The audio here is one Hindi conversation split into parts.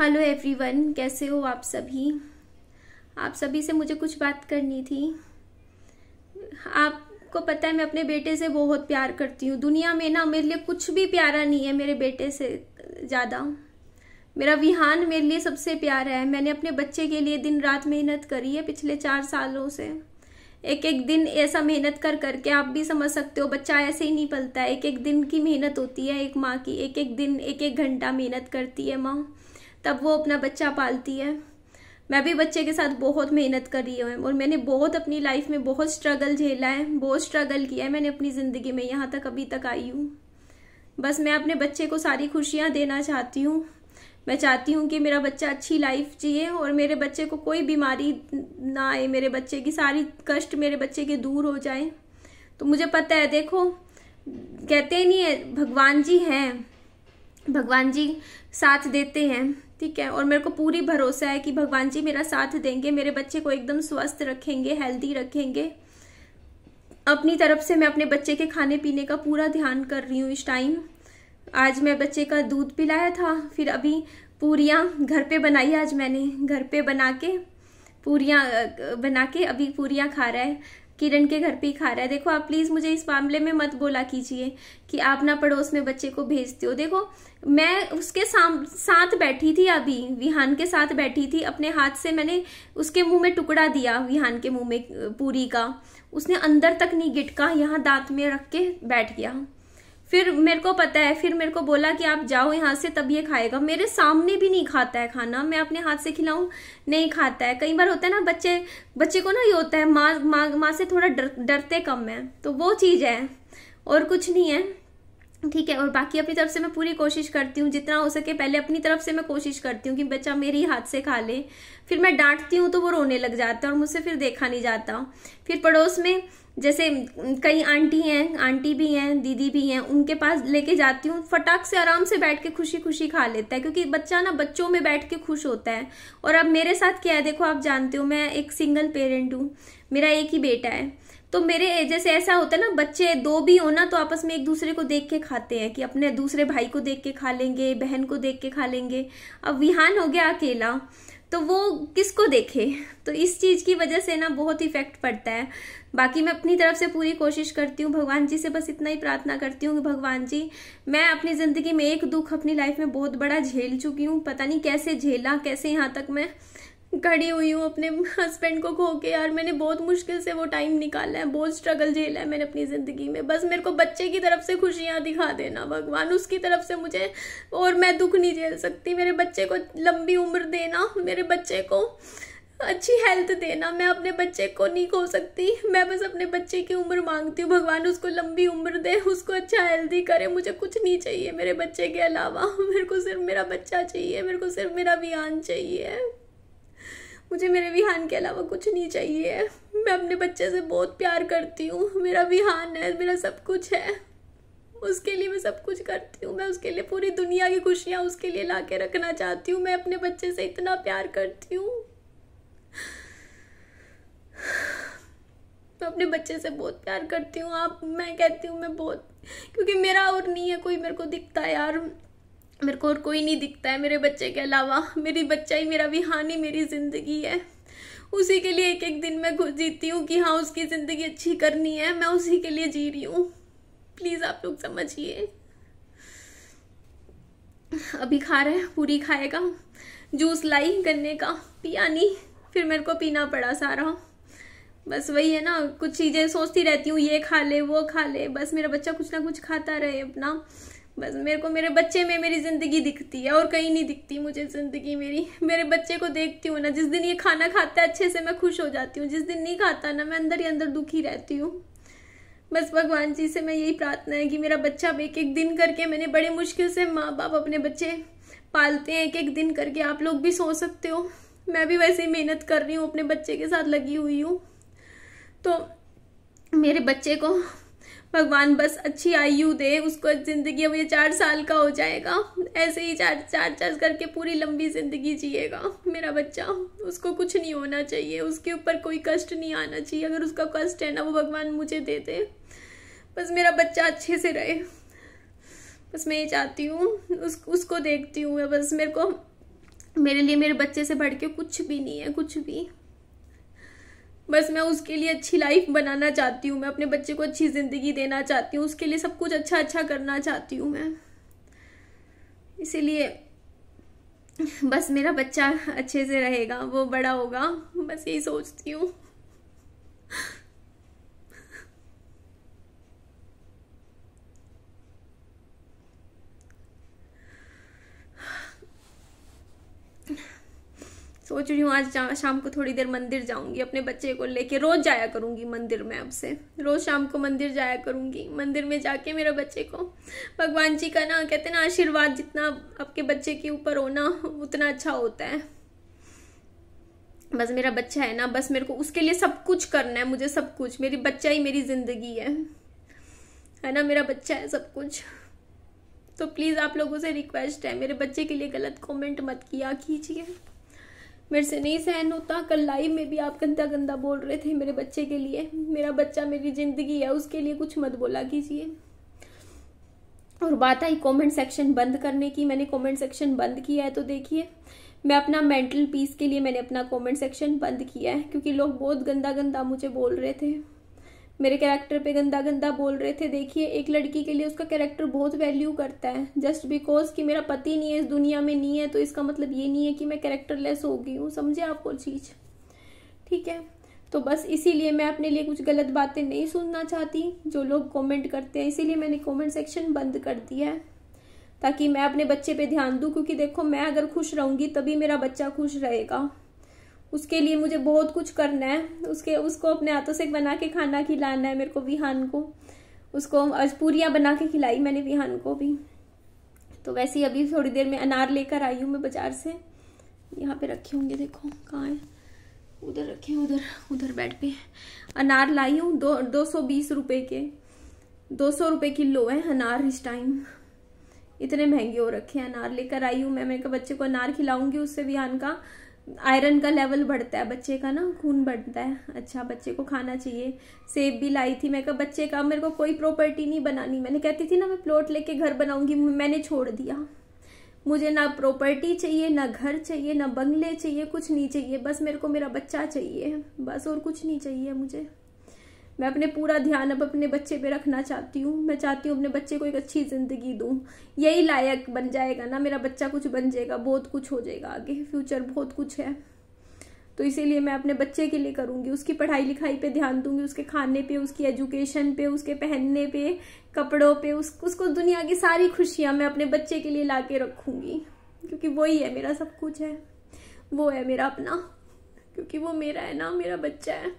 हेलो एवरीवन कैसे हो आप सभी आप सभी से मुझे कुछ बात करनी थी आपको पता है मैं अपने बेटे से बहुत प्यार करती हूँ दुनिया में ना मेरे लिए कुछ भी प्यारा नहीं है मेरे बेटे से ज़्यादा मेरा विहान मेरे लिए सबसे प्यारा है मैंने अपने बच्चे के लिए दिन रात मेहनत करी है पिछले चार सालों से एक एक दिन ऐसा मेहनत कर करके आप भी समझ सकते हो बच्चा ऐसे ही नहीं पलता है एक एक दिन की मेहनत होती है एक माँ की एक एक दिन एक एक घंटा मेहनत करती है माँ तब वो अपना बच्चा पालती है मैं भी बच्चे के साथ बहुत मेहनत कर रही हूँ और मैंने बहुत अपनी लाइफ में बहुत स्ट्रगल झेला है बहुत स्ट्रगल किया है मैंने अपनी ज़िंदगी में यहाँ तक अभी तक आई हूँ बस मैं अपने बच्चे को सारी खुशियाँ देना चाहती हूँ मैं चाहती हूँ कि मेरा बच्चा अच्छी लाइफ जिए और मेरे बच्चे को कोई बीमारी ना आए मेरे बच्चे की सारी कष्ट मेरे बच्चे के दूर हो जाए तो मुझे पता है देखो कहते नहीं है भगवान जी हैं भगवान जी साथ देते हैं ठीक है और मेरे को पूरी भरोसा है कि भगवान जी मेरा साथ देंगे मेरे बच्चे को एकदम स्वस्थ रखेंगे हेल्दी रखेंगे अपनी तरफ से मैं अपने बच्चे के खाने पीने का पूरा ध्यान कर रही हूँ इस टाइम आज मैं बच्चे का दूध पिलाया था फिर अभी पूरियाँ घर पे बनाई आज मैंने घर पे बना के पूरियाँ बना के अभी पूरियाँ खा रहा है किरण के घर पे ही खा रहा है देखो आप प्लीज़ मुझे इस मामले में मत बोला कीजिए कि आप ना पड़ोस में बच्चे को भेजते हो देखो मैं उसके साम साथ बैठी थी अभी विहान के साथ बैठी थी अपने हाथ से मैंने उसके मुंह में टुकड़ा दिया विहान के मुंह में पूरी का उसने अंदर तक नहीं गिटका यहाँ दांत में रख के बैठ गया फिर मेरे को पता है फिर मेरे को बोला कि आप जाओ यहाँ से तब ये खाएगा मेरे सामने भी नहीं खाता है खाना मैं अपने हाथ से खिलाऊं नहीं खाता है कई बार होता है ना बच्चे बच्चे को ना ये होता है माँ माँ माँ से थोड़ा डर डरते कम है तो वो चीज़ है और कुछ नहीं है ठीक है और बाकी अपनी तरफ से मैं पूरी कोशिश करती हूँ जितना हो सके पहले अपनी तरफ से मैं कोशिश करती हूँ कि बच्चा मेरे ही हाथ से खा ले फिर मैं डांटती हूँ तो वो रोने लग जाता है और मुझसे फिर देखा नहीं जाता फिर पड़ोस में जैसे कई आंटी हैं आंटी भी हैं दीदी भी हैं उनके पास लेके जाती हूँ फटाक से आराम से बैठ के खुशी खुशी खा लेता है क्योंकि बच्चा ना बच्चों में बैठ के खुश होता है और अब मेरे साथ क्या है देखो आप जानते हो मैं एक सिंगल पेरेंट हूँ मेरा एक ही बेटा है तो मेरे जैसे ऐसा होता है ना बच्चे दो भी हो ना तो आपस में एक दूसरे को देख के खाते हैं कि अपने दूसरे भाई को देख के खा लेंगे बहन को देख के खा लेंगे अब विहान हो गया अकेला तो वो किसको देखे तो इस चीज़ की वजह से ना बहुत इफेक्ट पड़ता है बाकी मैं अपनी तरफ से पूरी कोशिश करती हूँ भगवान जी से बस इतना ही प्रार्थना करती हूँ कि भगवान जी मैं अपनी ज़िंदगी में एक दुख अपनी लाइफ में बहुत बड़ा झेल चुकी हूँ पता नहीं कैसे झेला कैसे यहाँ तक मैं खड़ी हुई हूँ अपने हस्बैंड को खो के यार मैंने बहुत मुश्किल से वो टाइम निकाला है बहुत स्ट्रगल झेला है मैंने अपनी ज़िंदगी में बस मेरे को बच्चे की तरफ से खुशियाँ दिखा देना भगवान उसकी तरफ से मुझे और मैं दुख नहीं झेल सकती मेरे बच्चे को लंबी उम्र देना मेरे बच्चे को अच्छी हेल्थ देना मैं अपने बच्चे को नहीं खो सकती मैं बस अपने बच्चे की उम्र मांगती हूँ भगवान उसको लंबी उम्र दे उसको अच्छा हेल्दी करे मुझे कुछ नहीं चाहिए मेरे बच्चे के अलावा मेरे को सिर्फ मेरा बच्चा चाहिए मेरे को सिर्फ मेरा बयान चाहिए मुझे मेरे विहान के अलावा कुछ नहीं चाहिए मैं अपने बच्चे से बहुत प्यार करती हूँ मेरा विहान है मेरा सब कुछ है उसके लिए मैं सब कुछ करती हूँ मैं उसके लिए पूरी दुनिया की खुशियाँ उसके लिए ला के रखना चाहती हूँ मैं अपने बच्चे से इतना प्यार करती हूँ मैं अपने बच्चे से बहुत प्यार करती हूँ आप मैं कहती हूँ मैं बहुत क्योंकि मेरा और नहीं है कोई मेरे को दिखता है यार मेरे को और कोई नहीं दिखता है मेरे बच्चे के अलावा मेरी बच्चा ही मेरा भी हानि मेरी ज़िंदगी है उसी के लिए एक एक दिन मैं जीती हूँ कि हाँ उसकी ज़िंदगी अच्छी करनी है मैं उसी के लिए जी रही हूँ प्लीज़ आप लोग समझिए अभी खा रहे हैं पूरी खाएगा जूस लाई गन्ने का पिया नहीं फिर मेरे को पीना पड़ा सारा बस वही है ना कुछ चीज़ें सोचती रहती हूँ ये खा ले वो खा ले बस मेरा बच्चा कुछ ना कुछ खाता रहे अपना बस मेरे को मेरे बच्चे में मेरी ज़िंदगी दिखती है और कहीं नहीं दिखती मुझे ज़िंदगी मेरी मेरे बच्चे को देखती हूँ ना जिस दिन ये खाना खाता है अच्छे से मैं खुश हो जाती हूँ जिस दिन नहीं खाता ना मैं अंदर ही अंदर दुखी रहती हूँ बस भगवान जी से मैं यही प्रार्थना है कि मेरा बच्चा एक एक दिन करके मैंने बड़े मुश्किल से माँ बाप अपने बच्चे पालते हैं एक एक दिन करके आप लोग भी सो सकते हो मैं भी वैसे ही मेहनत कर रही हूँ अपने बच्चे के साथ लगी हुई हूँ तो मेरे बच्चे को भगवान बस अच्छी आयु दे उसको ज़िंदगी अब ये चार साल का हो जाएगा ऐसे ही चार चार चार करके पूरी लंबी ज़िंदगी जिएगा मेरा बच्चा उसको कुछ नहीं होना चाहिए उसके ऊपर कोई कष्ट नहीं आना चाहिए अगर उसका कष्ट है ना वो भगवान मुझे दे दे बस मेरा बच्चा अच्छे से रहे बस मैं ये चाहती हूँ उस उसको देखती हूँ बस मेरे को मेरे लिए मेरे बच्चे से बढ़ के कुछ भी नहीं है कुछ भी बस मैं उसके लिए अच्छी लाइफ बनाना चाहती हूँ मैं अपने बच्चे को अच्छी ज़िंदगी देना चाहती हूँ उसके लिए सब कुछ अच्छा अच्छा करना चाहती हूँ मैं इसीलिए बस मेरा बच्चा अच्छे से रहेगा वो बड़ा होगा बस यही सोचती हूँ सोच रही हूँ आज शाम को थोड़ी देर मंदिर जाऊंगी अपने बच्चे को लेके रोज जाया करूंगी मंदिर में अब से रोज शाम को मंदिर जाया करूंगी मंदिर में जाके मेरे बच्चे को भगवान जी का ना कहते ना आशीर्वाद जितना आपके बच्चे के ऊपर होना उतना अच्छा होता है बस मेरा बच्चा है ना बस मेरे को उसके लिए सब कुछ करना है मुझे सब कुछ मेरी बच्चा ही मेरी जिंदगी है है ना मेरा बच्चा है सब कुछ तो प्लीज़ आप लोगों से रिक्वेस्ट है मेरे बच्चे के लिए गलत कमेंट मत किया कीजिए मेरे से नहीं सहन होता कल लाइव में भी आप गंदा गंदा बोल रहे थे मेरे बच्चे के लिए मेरा बच्चा मेरी ज़िंदगी है उसके लिए कुछ मत बोला कीजिए और बात आई कमेंट सेक्शन बंद करने की मैंने कमेंट सेक्शन बंद किया है तो देखिए मैं अपना मेंटल पीस के लिए मैंने अपना कमेंट सेक्शन बंद किया है क्योंकि लोग बहुत गंदा गंदा मुझे बोल रहे थे मेरे कैरेक्टर पे गंदा गंदा बोल रहे थे देखिए एक लड़की के लिए उसका कैरेक्टर बहुत वैल्यू करता है जस्ट बिकॉज कि मेरा पति नहीं है इस दुनिया में नहीं है तो इसका मतलब ये नहीं है कि मैं कैरेक्टर लेस हो गई हूँ समझे आपको चीज़ ठीक है तो बस इसीलिए मैं अपने लिए कुछ गलत बातें नहीं सुनना चाहती जो लोग कॉमेंट करते हैं इसीलिए मैंने कॉमेंट सेक्शन बंद कर दिया है ताकि मैं अपने बच्चे पे ध्यान दूँ क्योंकि देखो मैं अगर खुश रहूँगी तभी मेरा बच्चा खुश रहेगा उसके लिए मुझे बहुत कुछ करना है उसके उसको अपने हाथों से बना के खाना खिलाना है मेरे को विहान को उसको आज पूरियाँ बना के खिलाई मैंने विहान को भी तो वैसे ही अभी थोड़ी देर में अनार लेकर आई हूँ मैं बाज़ार से यहाँ पे रखे होंगे देखो कहाँ है उधर रखे उधर उधर बेड पे अनार लाई हूँ दो दो सौ बीस रुपये के दो सौ रुपये किलो है अनार इस टाइम इतने महंगे हो रखे हैं अनार लेकर आई हूँ मैं मेरे बच्चे को अनार खिलाऊंगी उससे विहान का आयरन का लेवल बढ़ता है बच्चे का ना खून बढ़ता है अच्छा बच्चे को खाना चाहिए सेब भी लाई थी मैं कहा बच्चे का मेरे को कोई प्रॉपर्टी नहीं बनानी मैंने कहती थी ना मैं प्लॉट लेके घर बनाऊंगी मैंने छोड़ दिया मुझे ना प्रॉपर्टी चाहिए ना घर चाहिए ना बंगले चाहिए कुछ नहीं चाहिए बस मेरे को मेरा बच्चा चाहिए बस और कुछ नहीं चाहिए मुझे मैं अपने पूरा ध्यान अब अपने बच्चे पे रखना चाहती हूँ मैं चाहती हूँ अपने बच्चे को एक अच्छी ज़िंदगी दूँ यही लायक बन जाएगा ना मेरा बच्चा कुछ बन जाएगा बहुत कुछ हो जाएगा आगे फ्यूचर बहुत कुछ है तो इसीलिए मैं अपने बच्चे के लिए करूँगी उसकी पढ़ाई लिखाई पे ध्यान दूंगी उसके खाने पे उसकी एजुकेशन पे उसके पहनने पे कपड़ों पे उस उसको दुनिया की सारी खुशियाँ मैं अपने बच्चे के लिए ला के रखूँगी क्योंकि वही है मेरा सब कुछ है वो है मेरा अपना क्योंकि वो मेरा है ना मेरा बच्चा है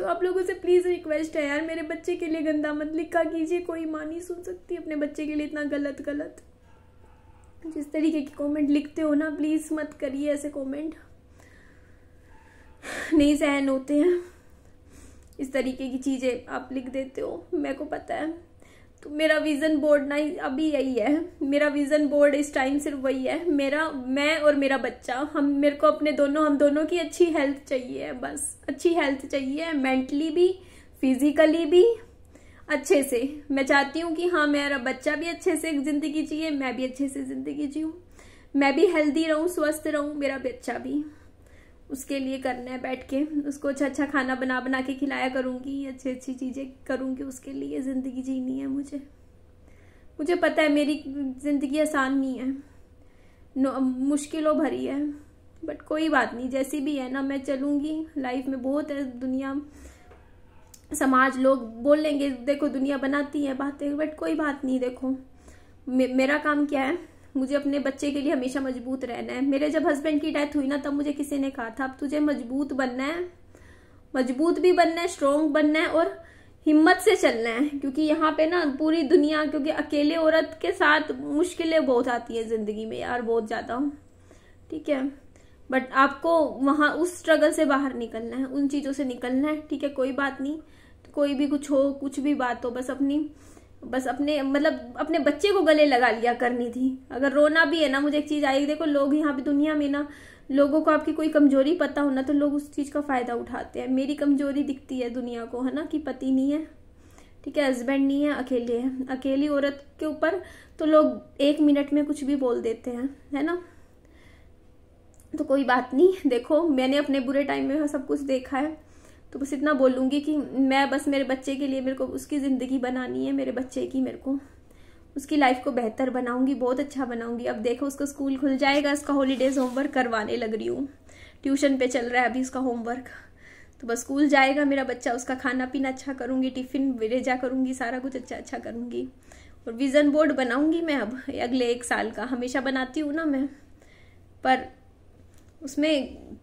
तो आप लोगों से प्लीज़ रिक्वेस्ट है यार मेरे बच्चे के लिए गंदा मत लिखा कीजिए कोई माँ नहीं सुन सकती अपने बच्चे के लिए इतना गलत गलत जिस तरीके की कमेंट लिखते हो ना प्लीज़ मत करिए ऐसे कमेंट नहीं सहन होते हैं इस तरीके की चीज़ें आप लिख देते हो मेरे को पता है तो मेरा विज़न बोर्ड ना अभी यही है मेरा विज़न बोर्ड इस टाइम सिर्फ वही है मेरा मैं और मेरा बच्चा हम मेरे को अपने दोनों हम दोनों की अच्छी हेल्थ चाहिए बस अच्छी हेल्थ चाहिए मेंटली भी फिजिकली भी अच्छे से मैं चाहती हूँ कि हाँ मेरा बच्चा भी अच्छे से ज़िंदगी जिए मैं भी अच्छे से ज़िंदगी जीऊँ मैं भी हेल्दी रहूँ स्वस्थ रहूँ मेरा बच्चा भी उसके लिए करना है बैठ के उसको अच्छा अच्छा खाना बना बना के खिलाया करूँगी अच्छी अच्छी चीज़ें करूँगी उसके लिए ज़िंदगी जीनी है मुझे मुझे पता है मेरी ज़िंदगी आसान नहीं है मुश्किलों भरी है बट कोई बात नहीं जैसी भी है ना मैं चलूँगी लाइफ में बहुत है दुनिया समाज लोग बोलेंगे देखो दुनिया बनाती है बातें बट कोई बात नहीं देखो मे मेरा काम क्या है मुझे अपने बच्चे के लिए हमेशा मजबूत रहना है मेरे जब हस्बैंड की डेथ हुई ना तब मुझे किसी ने कहा था अब तुझे मजबूत बनना है मजबूत भी बनना है स्ट्रोंग बनना है और हिम्मत से चलना है क्योंकि यहाँ पे ना पूरी दुनिया क्योंकि अकेले औरत के साथ मुश्किलें बहुत आती हैं ज़िंदगी में यार बहुत ज़्यादा ठीक है बट आपको वहाँ उस स्ट्रगल से बाहर निकलना है उन चीज़ों से निकलना है ठीक है कोई बात नहीं कोई भी कुछ हो कुछ भी बात हो बस अपनी बस अपने मतलब अपने बच्चे को गले लगा लिया करनी थी अगर रोना भी है ना मुझे एक चीज़ आई देखो लोग यहाँ पे दुनिया में ना लोगों को आपकी कोई कमजोरी पता होना तो लोग उस चीज़ का फ़ायदा उठाते हैं मेरी कमजोरी दिखती है दुनिया को है ना कि पति नहीं है ठीक है हस्बैंड नहीं है अकेले है अकेली औरत के ऊपर तो लोग एक मिनट में कुछ भी बोल देते हैं है ना तो कोई बात नहीं देखो मैंने अपने बुरे टाइम में सब कुछ देखा है तो बस इतना बोलूँगी कि मैं बस मेरे बच्चे के लिए मेरे को उसकी ज़िंदगी बनानी है मेरे बच्चे की मेरे को उसकी लाइफ को बेहतर बनाऊंगी बहुत अच्छा बनाऊंगी अब देखो उसका स्कूल खुल जाएगा उसका हॉलीडेज होमवर्क करवाने लग रही हूँ ट्यूशन पे चल रहा है अभी उसका होमवर्क तो बस स्कूल जाएगा मेरा बच्चा उसका खाना पीना अच्छा करूँगी टिफ़िन रेजा करूँगी सारा कुछ अच्छा अच्छा करूँगी और विज़न बोर्ड बनाऊँगी मैं अब अगले एक साल का हमेशा बनाती हूँ ना मैं पर उसमें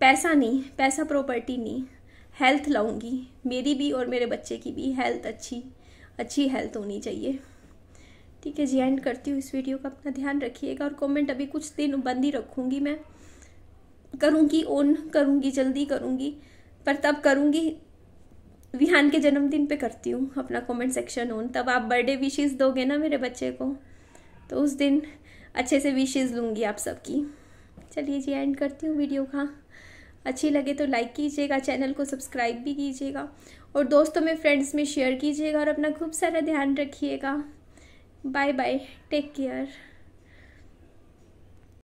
पैसा नहीं पैसा प्रॉपर्टी नहीं हेल्थ लाऊंगी मेरी भी और मेरे बच्चे की भी हेल्थ अच्छी अच्छी हेल्थ होनी चाहिए ठीक है जी एंड करती हूँ इस वीडियो का अपना ध्यान रखिएगा और कमेंट अभी कुछ दिन बंद ही रखूँगी मैं करूँगी ऑन करूँगी जल्दी करूँगी पर तब करूँगी विहान के जन्मदिन पे करती हूँ अपना कमेंट सेक्शन ऑन तब आप बर्थडे विशेज़ दोगे ना मेरे बच्चे को तो उस दिन अच्छे से विशेज़ लूँगी आप सबकी चलिए जी एंड करती हूँ वीडियो का अच्छी लगे तो लाइक कीजिएगा चैनल को सब्सक्राइब भी कीजिएगा और दोस्तों में फ्रेंड्स में शेयर कीजिएगा और अपना खूब सारा ध्यान रखिएगा बाय बाय टेक केयर